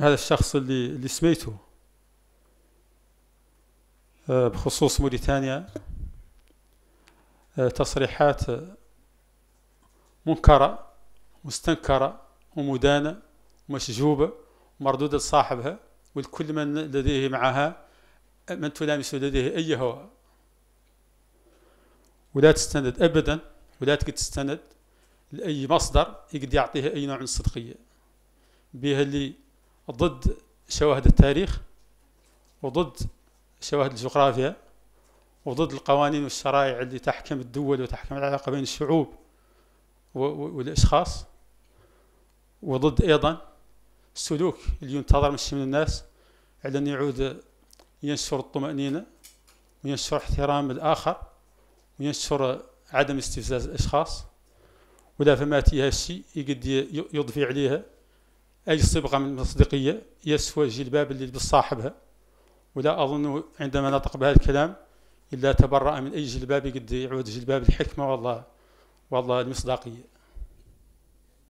هذا الشخص اللي, اللي سميته آه، بخصوص موريتانيا آه، تصريحات آه، منكرة مستنكرة ومدانة ومشجوبة ومردودة لصاحبها ولكل من لديه معها من تلامس لديه أي هوى ولا تستند أبدا ولا تقد تستند لأي مصدر يقدر يعطيها أي نوع من الصدقية بها اللي ضد شواهد التاريخ وضد شواهد الجغرافيا وضد القوانين والشرائع اللي تحكم الدول وتحكم العلاقة بين الشعوب والأشخاص وضد أيضا السلوك اللي ينتظر من من الناس على أن يعود ينشر الطمأنينة وينشر احترام الآخر وينشر عدم استفزاز الأشخاص ولا فما تيها الشيء يقد يضفي عليها أي صبغة من المصدقية يسوى جلباب اللي يلبس صاحبها ولا أظن عندما نطق بهذا الكلام إلا تبرأ من أي جلباب قد يعود جلباب الحكمة والله والله المصداقية